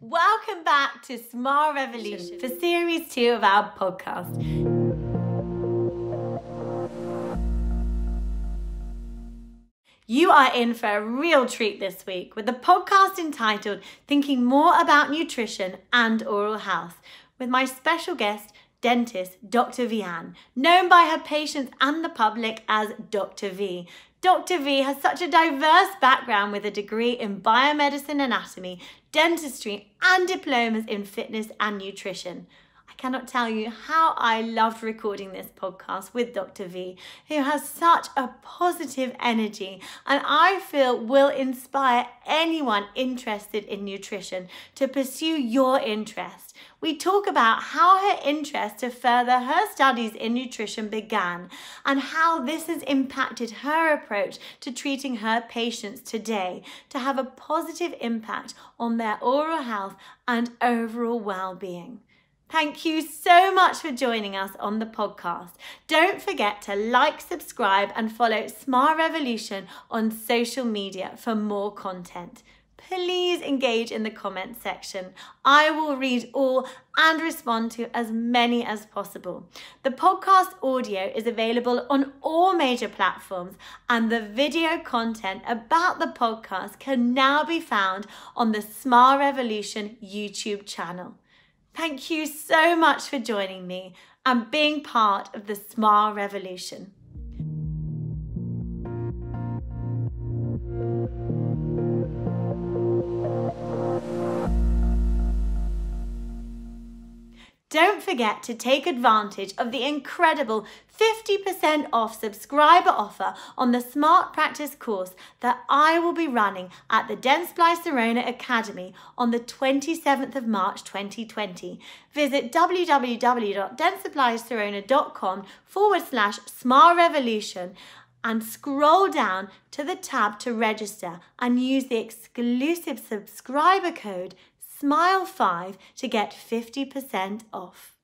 Welcome back to Small Revolution for series two of our podcast. You are in for a real treat this week with the podcast entitled Thinking More About Nutrition and Oral Health with my special guest, dentist Dr. Vian, known by her patients and the public as Dr. V, Dr. V has such a diverse background with a degree in biomedicine anatomy, dentistry, and diplomas in fitness and nutrition. I cannot tell you how I loved recording this podcast with Dr. V, who has such a positive energy and I feel will inspire anyone interested in nutrition to pursue your interest. We talk about how her interest to further her studies in nutrition began and how this has impacted her approach to treating her patients today to have a positive impact on their oral health and overall well-being. Thank you so much for joining us on the podcast. Don't forget to like, subscribe, and follow Smart Revolution on social media for more content. Please engage in the comments section. I will read all and respond to as many as possible. The podcast audio is available on all major platforms, and the video content about the podcast can now be found on the Smart Revolution YouTube channel. Thank you so much for joining me and being part of the Smile Revolution. Don't forget to take advantage of the incredible 50% off subscriber offer on the Smart Practice course that I will be running at the Densply Serona Academy on the 27th of March 2020. Visit www.denseplyserona.com forward slash smart revolution and scroll down to the tab to register and use the exclusive subscriber code SMILE5 to get 50% off.